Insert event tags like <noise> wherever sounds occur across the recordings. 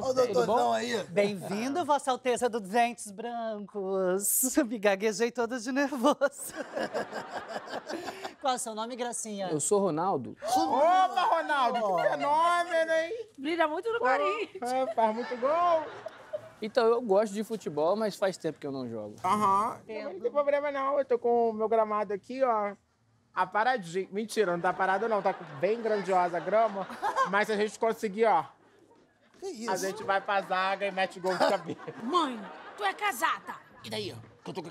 Assunto. doutor, o aí. Bem-vindo, <laughs> Vossa Alteza dos Dentes Brancos. <laughs> Me gaguejei toda de nervoso. <laughs> Qual é o seu nome, Gracinha? Eu sou Ronaldo. Opa, Ronaldo, que fenômeno, hein? Brilha muito no Corinthians. é, faz muito gol. Então, eu gosto de futebol, mas faz tempo que eu não jogo. Aham. Uhum. Não tem problema, não. Eu tô com o meu gramado aqui, ó. A paradinha. Mentira, não tá parado, não. Tá bem grandiosa a grama. Mas se a gente conseguir, ó, que é isso? A gente vai pra zaga e mete gol de cabeça. <laughs> Mãe, tu é casada. E daí? eu tô com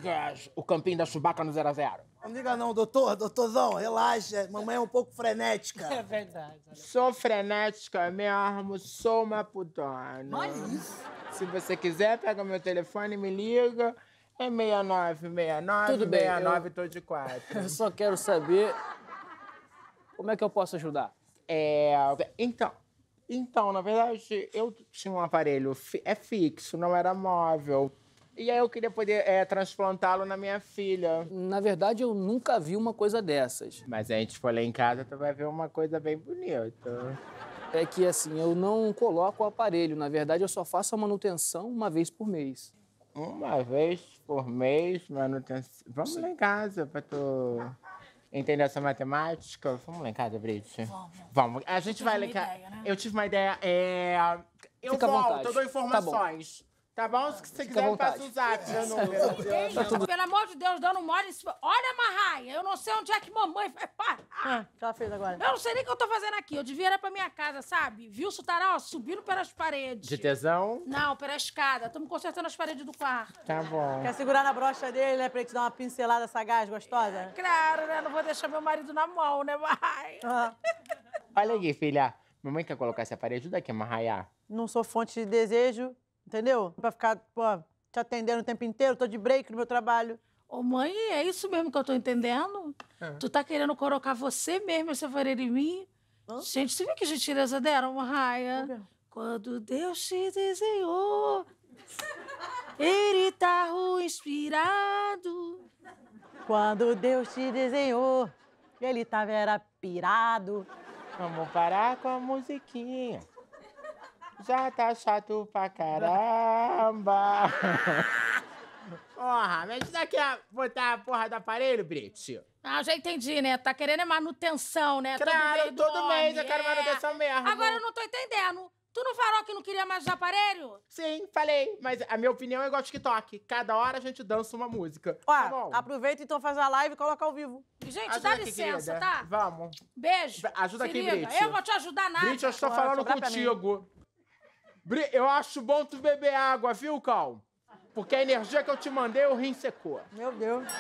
o campinho da Chewbacca no 0x0. Não liga não, doutor, doutorzão, relaxa. Mamãe é um pouco frenética. É verdade. Olha. Sou frenética mesmo, sou uma putona. Olha isso. Se você quiser, pega meu telefone e me liga. É 6969. Tudo 69, bem, 69 eu... tô de quatro. <laughs> Eu só quero saber como é que eu posso ajudar. É... Então, então, na verdade, eu tinha um aparelho fi é fixo, não era móvel. E aí eu queria poder é, transplantá-lo na minha filha. Na verdade, eu nunca vi uma coisa dessas. Mas a gente for lá em casa, tu vai ver uma coisa bem bonita. É que assim, eu não coloco o aparelho. Na verdade, eu só faço a manutenção uma vez por mês. Uma vez por mês, manutenção. Vamos Sim. lá em casa pra tu entender essa matemática. Vamos lá em casa, Brit? Vamos. Vamos. A gente vai lá Né? Eu tive uma ideia. É... Eu Fica volto, eu dou tá informações. Tá Tá bom? Se você quiser, me passa o zap. Meu Não... <laughs> Pelo amor de Deus, dando mole. Olha, Marraia, eu não sei onde é que mamãe vai parar. Ah, o que ela fez agora? Eu não sei nem o que eu tô fazendo aqui. Eu devia ir pra minha casa, sabe? Viu, Sutará? Ó, subindo pelas paredes. De tesão? Não, pela escada. me consertando as paredes do quarto. Tá bom. Quer segurar na brocha dele, né? Pra ele te dar uma pincelada sagaz, gostosa? É, claro, né? Não vou deixar meu marido na mão, né, Marraia? Ah. Olha aqui, filha. Mamãe quer colocar essa parede? Ajuda aqui Marraia. Não sou fonte de desejo, Entendeu? Pra ficar, pô, te atendendo o tempo inteiro, tô de break no meu trabalho. Ô, mãe, é isso mesmo que eu tô entendendo? É. Tu tá querendo colocar você mesmo essa fareira em mim? Hã? Gente, você viu que gentileza deram, uma raia? Quando Deus te desenhou, ele tá ruim inspirado. Quando Deus te desenhou, ele tava era pirado. Vamos parar com a musiquinha já tá chato pra caramba. <laughs> Porra, me ajuda aqui a botar a porra do aparelho, Brit. Ah, já entendi, né? Tá querendo é manutenção, né? Claro, todo mês, todo mês eu quero é. manutenção mesmo. Agora eu não tô entendendo. Tu não falou que não queria mais de aparelho? Sim, falei. Mas a minha opinião é igual TikTok. Cada hora a gente dança uma música. Ó, tá aproveita então faz a live e coloca ao vivo. Gente, ajuda dá aqui, licença, querida. tá? Vamos. Beijo. Ajuda Se aqui, liga. Brit. Eu vou te ajudar nada. Brit, eu estou falando contigo. Eu acho bom tu beber água, viu, Cal? Porque a energia que eu te mandei, o rim secou. Meu Deus.